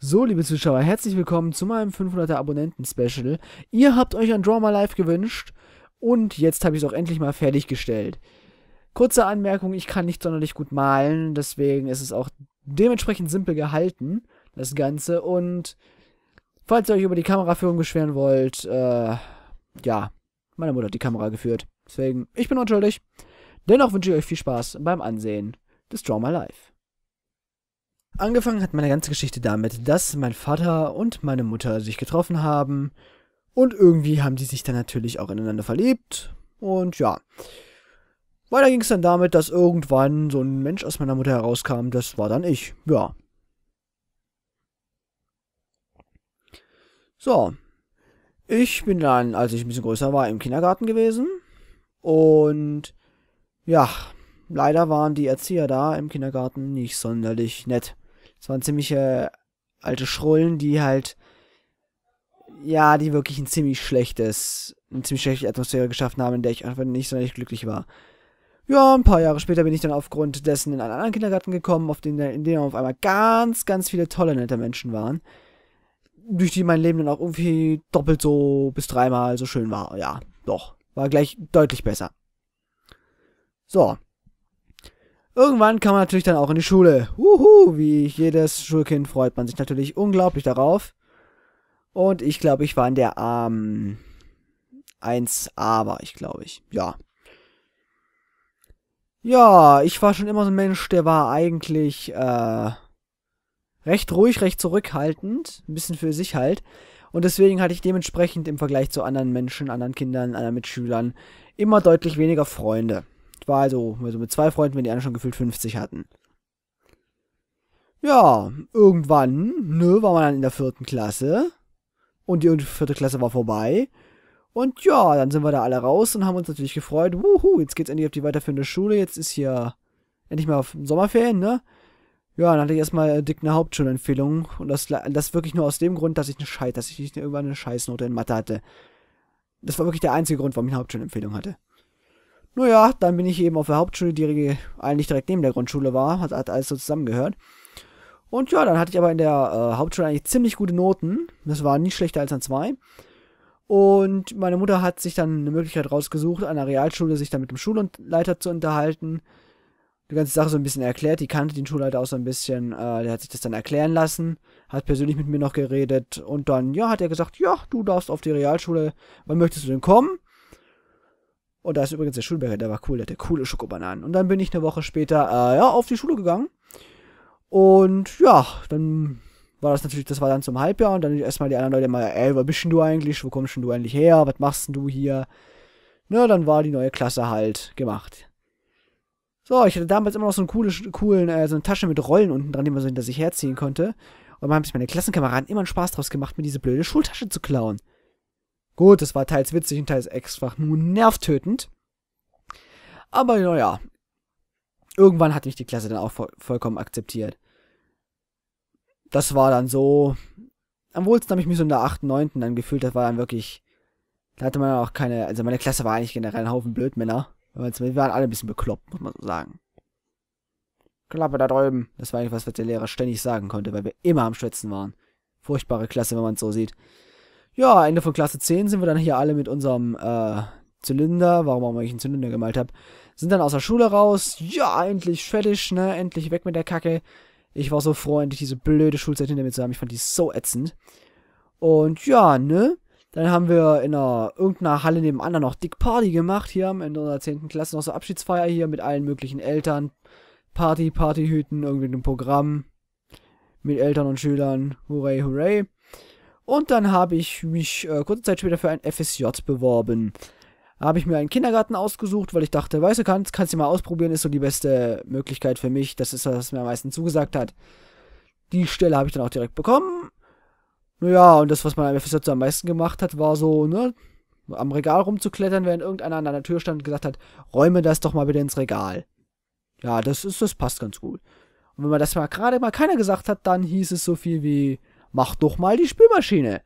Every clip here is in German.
So, liebe Zuschauer, herzlich willkommen zu meinem 500er Abonnenten-Special. Ihr habt euch ein Drama Live gewünscht und jetzt habe ich es auch endlich mal fertiggestellt. Kurze Anmerkung, ich kann nicht sonderlich gut malen, deswegen ist es auch dementsprechend simpel gehalten, das Ganze. Und falls ihr euch über die Kameraführung beschweren wollt, äh, ja, meine Mutter hat die Kamera geführt. Deswegen, ich bin unschuldig. Dennoch wünsche ich euch viel Spaß beim Ansehen des Drama Live. Angefangen hat meine ganze Geschichte damit, dass mein Vater und meine Mutter sich getroffen haben und irgendwie haben die sich dann natürlich auch ineinander verliebt und ja. Weiter ging es dann damit, dass irgendwann so ein Mensch aus meiner Mutter herauskam, das war dann ich, ja. So, ich bin dann, als ich ein bisschen größer war, im Kindergarten gewesen und ja, leider waren die Erzieher da im Kindergarten nicht sonderlich nett. Es waren ziemliche äh, alte Schrullen, die halt, ja, die wirklich ein ziemlich schlechtes, eine ziemlich schlechte Atmosphäre geschaffen haben, in der ich einfach nicht so richtig glücklich war. Ja, ein paar Jahre später bin ich dann aufgrund dessen in einen anderen Kindergarten gekommen, auf den, in dem auf einmal ganz, ganz viele tolle, nette Menschen waren. Durch die mein Leben dann auch irgendwie doppelt so bis dreimal so schön war. Ja, doch. War gleich deutlich besser. So. Irgendwann kam man natürlich dann auch in die Schule. Uhu, wie jedes Schulkind freut man sich natürlich unglaublich darauf. Und ich glaube, ich war in der ähm, 1a war ich, glaube ich. Ja. Ja, ich war schon immer so ein Mensch, der war eigentlich äh, recht ruhig, recht zurückhaltend, ein bisschen für sich halt. Und deswegen hatte ich dementsprechend im Vergleich zu anderen Menschen, anderen Kindern, anderen Mitschülern immer deutlich weniger Freunde war also, also mit zwei Freunden, wenn die anderen schon gefühlt 50 hatten. Ja, irgendwann, ne, war man dann in der vierten Klasse. Und die vierte Klasse war vorbei. Und ja, dann sind wir da alle raus und haben uns natürlich gefreut. Wuhu, jetzt geht's endlich auf die weiterführende Schule. Jetzt ist hier endlich mal auf Sommerferien, ne? Ja, dann hatte ich erstmal äh, dick eine Hauptschulempfehlung. Und das, das wirklich nur aus dem Grund, dass ich eine Scheiß, dass ich irgendwann eine Scheißnote in Mathe hatte. Das war wirklich der einzige Grund, warum ich eine Hauptschulempfehlung hatte. Naja, dann bin ich eben auf der Hauptschule, die eigentlich direkt neben der Grundschule war, hat, hat alles so zusammengehört. Und ja, dann hatte ich aber in der äh, Hauptschule eigentlich ziemlich gute Noten. Das war nicht schlechter als an zwei. Und meine Mutter hat sich dann eine Möglichkeit rausgesucht, an der Realschule sich dann mit dem Schulleiter zu unterhalten. Die ganze Sache so ein bisschen erklärt. Die kannte den Schulleiter auch so ein bisschen. Äh, der hat sich das dann erklären lassen, hat persönlich mit mir noch geredet. Und dann, ja, hat er gesagt, ja, du darfst auf die Realschule. Wann möchtest du denn kommen? Und da ist übrigens der Schulberger, der war cool, der hatte coole Schokobananen. Und dann bin ich eine Woche später äh, ja, auf die Schule gegangen. Und ja, dann war das natürlich, das war dann zum Halbjahr und dann erstmal die anderen Leute mal, ey, wo bist denn du eigentlich? Wo kommst denn du eigentlich her? Was machst denn du hier? Na, dann war die neue Klasse halt gemacht. So, ich hatte damals immer noch so einen coole, coolen, äh, so eine Tasche mit Rollen unten dran, die man so hinter sich herziehen konnte. Und man haben sich meine Klassenkameraden immer einen Spaß draus gemacht, mir diese blöde Schultasche zu klauen. Gut, es war teils witzig und teils extra nur nervtötend. Aber naja, irgendwann hat mich die Klasse dann auch voll, vollkommen akzeptiert. Das war dann so. Am wohlsten habe ich mich so in der 8., 9. dann gefühlt, das war dann wirklich. Da hatte man auch keine. Also meine Klasse war eigentlich generell ein Haufen Blödmänner. Wir waren alle ein bisschen bekloppt, muss man so sagen. Klappe da drüben. Das war eigentlich was, was der Lehrer ständig sagen konnte, weil wir immer am Schwitzen waren. Furchtbare Klasse, wenn man es so sieht. Ja, Ende von Klasse 10 sind wir dann hier alle mit unserem äh, Zylinder, warum auch immer ich einen Zylinder gemalt habe, sind dann aus der Schule raus. Ja, endlich fertig, ne? Endlich weg mit der Kacke. Ich war so froh, endlich diese blöde Schulzeit hinter mir zu haben. Ich fand die so ätzend. Und ja, ne? Dann haben wir in einer, irgendeiner Halle nebenan noch Dick Party gemacht. Hier haben in unserer 10. Klasse noch so Abschiedsfeier hier mit allen möglichen Eltern. Party, Partyhüten, irgendwie ein Programm. Mit Eltern und Schülern. Hurray, hurray. Und dann habe ich mich äh, kurze Zeit später für ein FSJ beworben. Habe ich mir einen Kindergarten ausgesucht, weil ich dachte, weißt du, kannst, kannst du mal ausprobieren, ist so die beste Möglichkeit für mich. Das ist das, was mir am meisten zugesagt hat. Die Stelle habe ich dann auch direkt bekommen. Naja, und das, was man am FSJ so am meisten gemacht hat, war so, ne, am Regal rumzuklettern, während irgendeiner an einer Tür stand und gesagt hat, räume das doch mal bitte ins Regal. Ja, das ist, das passt ganz gut. Und wenn man das mal gerade mal keiner gesagt hat, dann hieß es so viel wie, mach doch mal die Spülmaschine.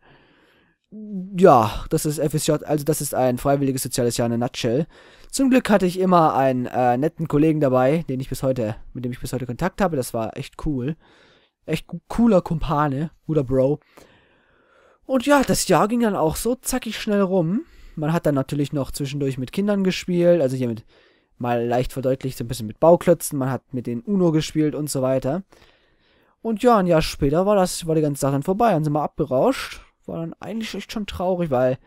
Ja, das ist FSJ, also das ist ein freiwilliges soziales Jahr in a nutshell. Zum Glück hatte ich immer einen äh, netten Kollegen dabei, den ich bis heute, mit dem ich bis heute Kontakt habe. Das war echt cool. Echt cooler Kumpane, guter Bro. Und ja, das Jahr ging dann auch so zackig schnell rum. Man hat dann natürlich noch zwischendurch mit Kindern gespielt, also hier mit mal leicht verdeutlicht, so ein bisschen mit Bauklötzen, man hat mit den Uno gespielt und so weiter. Und ja, ein Jahr später war das, war die ganze Sache dann vorbei. Dann sind wir abgerauscht. War dann eigentlich echt schon traurig, weil,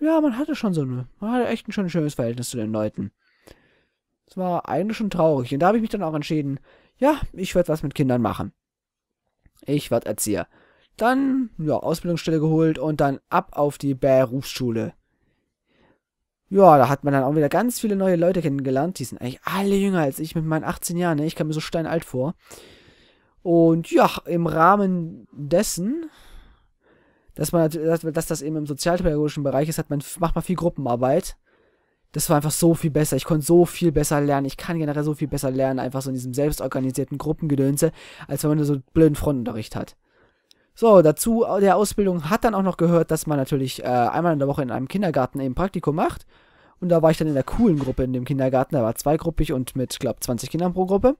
ja, man hatte schon so eine, man hatte echt ein schon schönes Verhältnis zu den Leuten. Es war eigentlich schon traurig. Und da habe ich mich dann auch entschieden, ja, ich werde was mit Kindern machen. Ich werde Erzieher. Dann, ja, Ausbildungsstelle geholt und dann ab auf die Berufsschule. Ja, da hat man dann auch wieder ganz viele neue Leute kennengelernt. Die sind eigentlich alle jünger als ich mit meinen 18 Jahren. Ne? Ich kam mir so steinalt vor. Und ja, im Rahmen dessen, dass, man, dass das eben im sozialpädagogischen Bereich ist, hat man, macht man viel Gruppenarbeit. Das war einfach so viel besser. Ich konnte so viel besser lernen. Ich kann generell so viel besser lernen, einfach so in diesem selbstorganisierten Gruppengedönse, als wenn man nur so blöden Frontunterricht hat. So, dazu der Ausbildung hat dann auch noch gehört, dass man natürlich äh, einmal in der Woche in einem Kindergarten eben Praktikum macht. Und da war ich dann in der coolen Gruppe in dem Kindergarten. Da war zweigruppig und mit, glaube 20 Kindern pro Gruppe.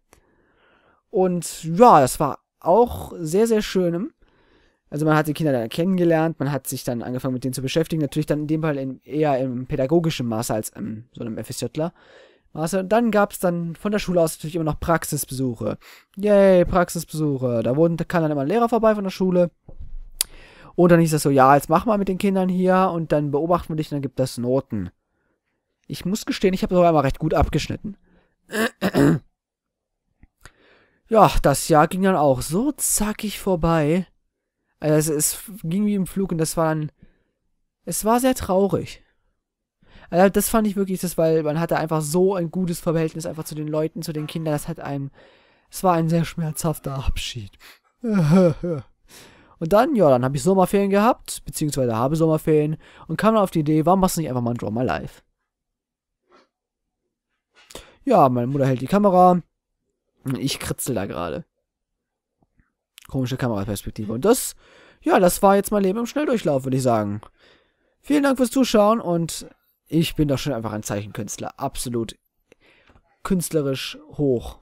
Und ja, das war auch sehr, sehr schön. Also man hat die Kinder dann kennengelernt, man hat sich dann angefangen mit denen zu beschäftigen, natürlich dann in dem Fall in, eher im pädagogischen Maße als in so einem FSJler. Maße. Und dann gab es dann von der Schule aus natürlich immer noch Praxisbesuche. Yay, Praxisbesuche. Da wurden, kam dann immer ein Lehrer vorbei von der Schule. Und dann hieß das so, ja, jetzt mach mal mit den Kindern hier und dann beobachten wir dich und dann gibt das Noten. Ich muss gestehen, ich habe sogar mal recht gut abgeschnitten. Ja, das Jahr ging dann auch so zackig vorbei. Also es, es ging wie im Flug und das war dann. Es war sehr traurig. Also das fand ich wirklich das, weil man hatte einfach so ein gutes Verhältnis einfach zu den Leuten, zu den Kindern. Das hat einem. Es war ein sehr schmerzhafter Abschied. Und dann, ja, dann habe ich Sommerferien gehabt, beziehungsweise habe Sommerferien und kam dann auf die Idee, warum machst du nicht einfach mal ein Draw My Life? Ja, meine Mutter hält die Kamera, ich kritzel da gerade. Komische Kameraperspektive. Und das, ja, das war jetzt mein Leben im Schnelldurchlauf, würde ich sagen. Vielen Dank fürs Zuschauen und ich bin doch schon einfach ein Zeichenkünstler. Absolut künstlerisch hoch.